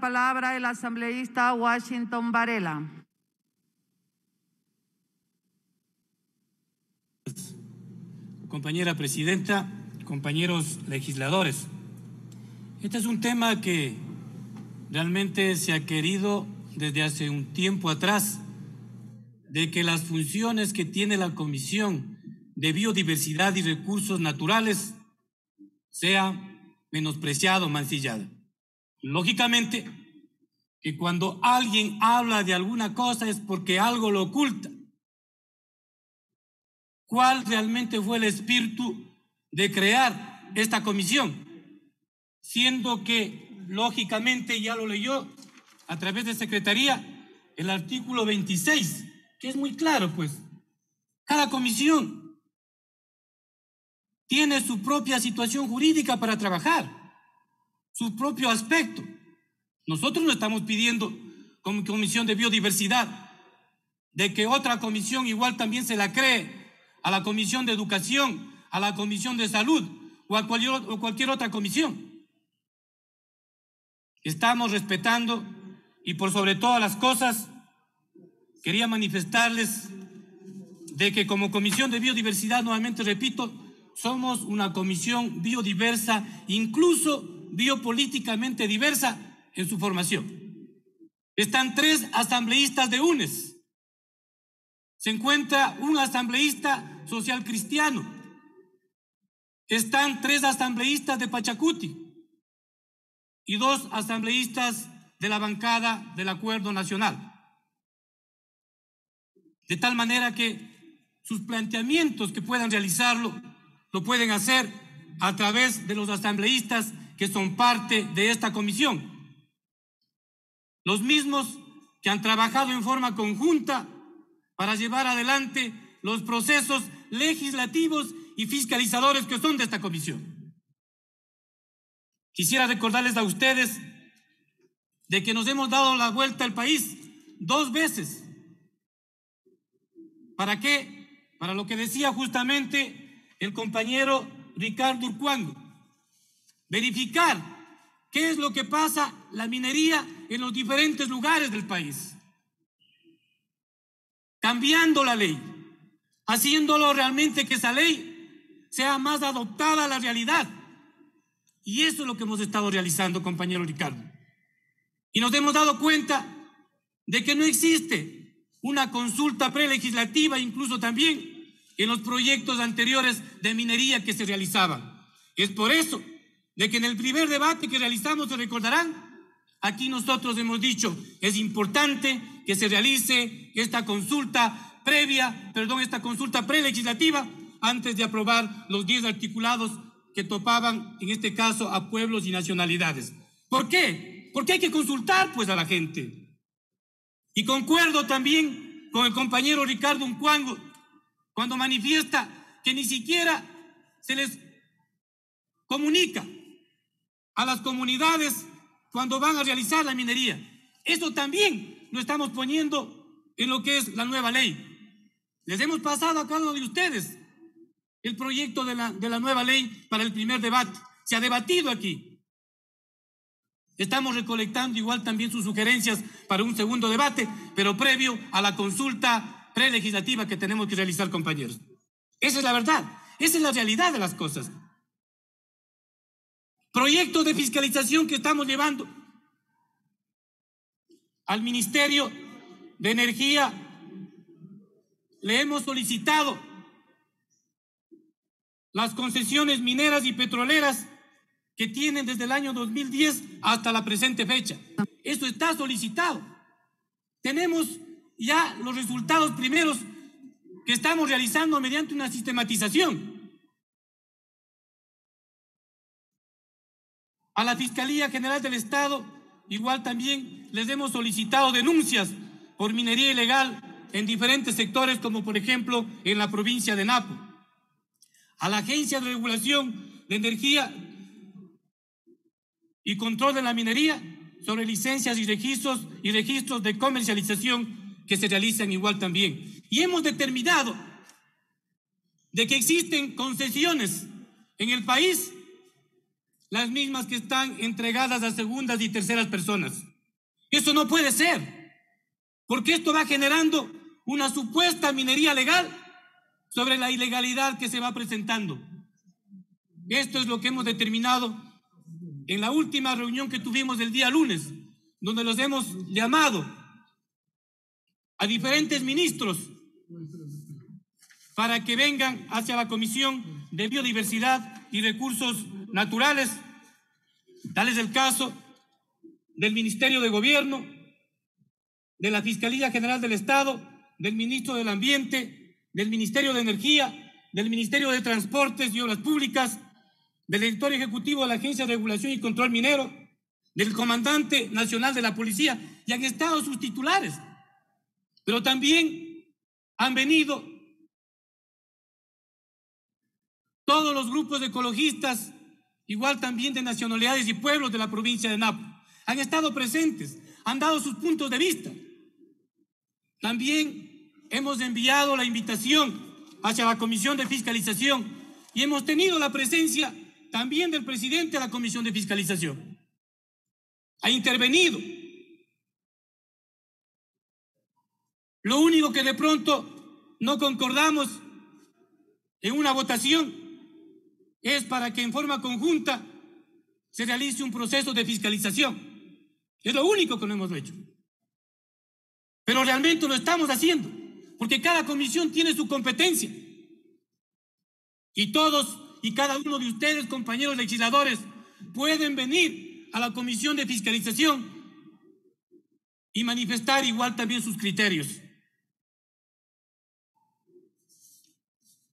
palabra el asambleísta Washington Varela. Compañera presidenta, compañeros legisladores, este es un tema que realmente se ha querido desde hace un tiempo atrás, de que las funciones que tiene la Comisión de Biodiversidad y Recursos Naturales sea menospreciado, mancillado Lógicamente, que cuando alguien habla de alguna cosa es porque algo lo oculta. ¿Cuál realmente fue el espíritu de crear esta comisión? Siendo que, lógicamente, ya lo leyó a través de Secretaría el artículo 26, que es muy claro, pues, cada comisión tiene su propia situación jurídica para trabajar su propio aspecto. Nosotros no estamos pidiendo como comisión de biodiversidad de que otra comisión igual también se la cree a la comisión de educación, a la comisión de salud o a cualquier, o otra comisión. Estamos respetando y por sobre todas las cosas quería manifestarles de que como comisión de biodiversidad, nuevamente repito, somos una comisión biodiversa, incluso biopolíticamente diversa en su formación. Están tres asambleístas de UNES. Se encuentra un asambleísta social cristiano. Están tres asambleístas de Pachacuti y dos asambleístas de la bancada del Acuerdo Nacional. De tal manera que sus planteamientos que puedan realizarlo lo pueden hacer a través de los asambleístas que son parte de esta comisión. Los mismos que han trabajado en forma conjunta para llevar adelante los procesos legislativos y fiscalizadores que son de esta comisión. Quisiera recordarles a ustedes de que nos hemos dado la vuelta al país dos veces. ¿Para qué? Para lo que decía justamente el compañero Ricardo Urcuango verificar qué es lo que pasa la minería en los diferentes lugares del país, cambiando la ley, haciéndolo realmente que esa ley sea más adoptada a la realidad. Y eso es lo que hemos estado realizando, compañero Ricardo. Y nos hemos dado cuenta de que no existe una consulta prelegislativa, incluso también en los proyectos anteriores de minería que se realizaban. Es por eso de que en el primer debate que realizamos, se recordarán, aquí nosotros hemos dicho, es importante que se realice esta consulta previa, perdón, esta consulta prelegislativa antes de aprobar los 10 articulados que topaban, en este caso, a pueblos y nacionalidades. ¿Por qué? Porque hay que consultar, pues, a la gente. Y concuerdo también con el compañero Ricardo Uncuango, cuando manifiesta que ni siquiera se les comunica a las comunidades cuando van a realizar la minería. Eso también lo estamos poniendo en lo que es la nueva ley. Les hemos pasado a cada uno de ustedes el proyecto de la, nueva ley para el primer debate. Se ha debatido aquí. Estamos recolectando igual también sus sugerencias para un segundo debate, pero previo a la consulta prelegislativa que tenemos que realizar, compañeros. Esa es la verdad, esa es la realidad de las cosas proyectos de fiscalización que estamos llevando al Ministerio de Energía. Le hemos solicitado las concesiones mineras y petroleras que tienen desde el año 2010 hasta la presente fecha. Eso está solicitado. Tenemos ya los resultados primeros que estamos realizando mediante una sistematización. a la Fiscalía General del Estado, igual también les hemos solicitado denuncias por minería ilegal en diferentes sectores, como por ejemplo en la provincia de Napo. A la Agencia de Regulación de Energía y Control de la Minería sobre licencias y registros y registros de comercialización que se realizan igual también. Y hemos determinado de que existen concesiones en el país las mismas que están entregadas a segundas y terceras personas. Eso no puede ser, porque esto va generando una supuesta minería legal sobre la ilegalidad que se va presentando. Esto es lo que hemos determinado en la última reunión que tuvimos el día lunes, donde los hemos llamado a diferentes ministros para que vengan hacia la Comisión de Biodiversidad y Recursos naturales. Tal es el caso del Ministerio de Gobierno, de la Fiscalía General del Estado, del Ministro del Ambiente, del Ministerio de Energía, del Ministerio de Transportes y Obras Públicas, del editor ejecutivo de la Agencia de Regulación y Control Minero, del Comandante Nacional de la Policía, y han estado sus titulares. Pero también han venido todos los grupos ecologistas igual también de nacionalidades y pueblos de la provincia de Napo. Han estado presentes, han dado sus puntos de vista. También hemos enviado la invitación hacia la Comisión de Fiscalización y hemos tenido la presencia también del presidente de la Comisión de Fiscalización. Ha intervenido. Lo único que de pronto no concordamos en una votación es para que en forma conjunta se realice un proceso de fiscalización. Es lo único que no hemos hecho. Pero realmente lo estamos haciendo, porque cada comisión tiene su competencia. Y todos y cada uno de ustedes, compañeros legisladores, pueden venir a la comisión de fiscalización y manifestar igual también sus criterios.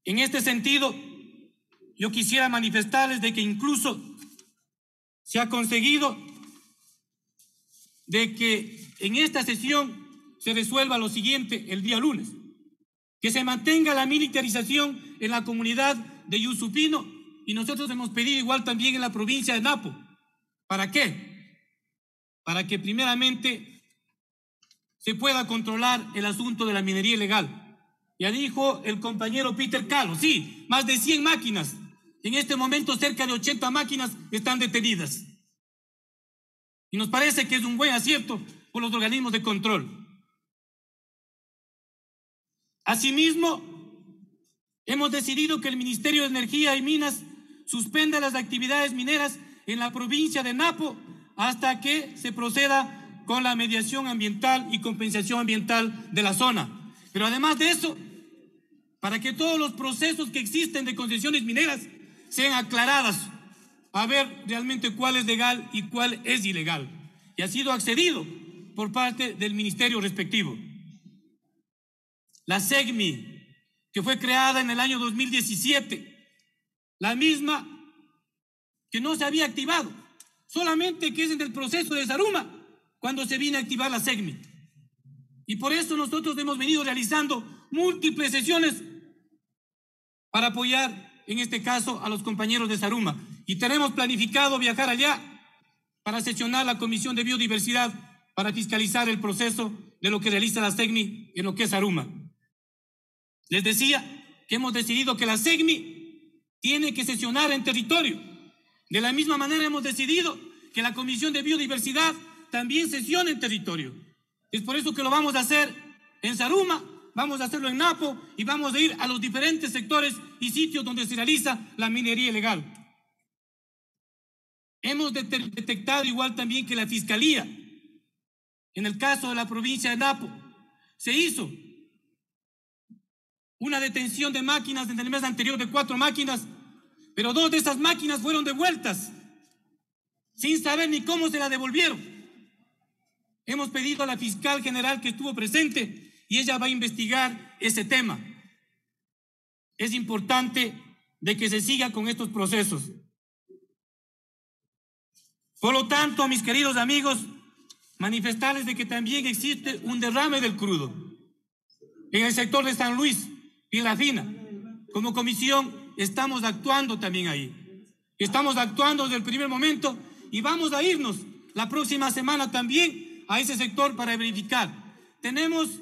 En este sentido, yo quisiera manifestarles de que incluso se ha conseguido de que en esta sesión se resuelva lo siguiente el día lunes, que se mantenga la militarización en la comunidad de Yusupino y nosotros hemos pedido igual también en la provincia de Napo. ¿Para qué? Para que primeramente se pueda controlar el asunto de la minería ilegal. Ya dijo el compañero Peter Calo, sí, más de 100 máquinas en este momento cerca de 80 máquinas están detenidas. Y nos parece que es un buen acierto por los organismos de control. Asimismo, hemos decidido que el Ministerio de Energía y Minas suspenda las actividades mineras en la provincia de Napo hasta que se proceda con la mediación ambiental y compensación ambiental de la zona. Pero además de eso, para que todos los procesos que existen de concesiones mineras sean aclaradas a ver realmente cuál es legal y cuál es ilegal. Y ha sido accedido por parte del ministerio respectivo. La SEGMI, que fue creada en el año 2017, la misma que no se había activado, solamente que es en el proceso de Zaruma cuando se viene a activar la SEGMI. Y por eso nosotros hemos venido realizando múltiples sesiones para apoyar en este caso a los compañeros de Saruma. Y tenemos planificado viajar allá para sesionar la Comisión de Biodiversidad para fiscalizar el proceso de lo que realiza la SEGMI en lo que es Saruma. Les decía que hemos decidido que la SEGMI tiene que sesionar en territorio. De la misma manera hemos decidido que la Comisión de Biodiversidad también sesione en territorio. Es por eso que lo vamos a hacer en Saruma vamos a hacerlo en Napo y vamos a ir a los diferentes sectores y sitios donde se realiza la minería ilegal. Hemos detectado igual también que la Fiscalía, en el caso de la provincia de Napo, se hizo una detención de máquinas en el mes anterior de cuatro máquinas, pero dos de esas máquinas fueron devueltas sin saber ni cómo se la devolvieron. Hemos pedido a la fiscal general que estuvo presente y ella va a investigar ese tema. Es importante de que se siga con estos procesos. Por lo tanto, mis queridos amigos, manifestarles de que también existe un derrame del crudo en el sector de San Luis, Fina Como comisión estamos actuando también ahí. Estamos actuando desde el primer momento y vamos a irnos la próxima semana también a ese sector para verificar. Tenemos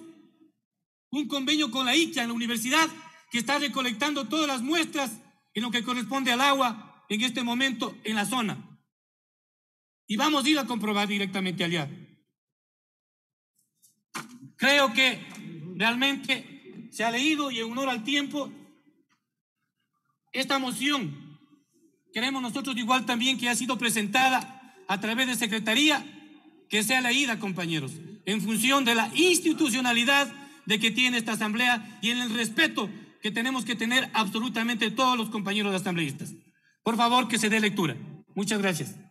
un convenio con la ICHA en la universidad que está recolectando todas las muestras en lo que corresponde al agua en este momento en la zona. Y vamos a ir a comprobar directamente allá. Creo que realmente se ha leído y en honor al tiempo esta moción. Queremos nosotros igual también que ha sido presentada a través de Secretaría, que sea leída, compañeros, en función de la institucionalidad de que tiene esta asamblea y en el respeto que tenemos que tener absolutamente todos los compañeros asambleístas. Por favor, que se dé lectura. Muchas gracias.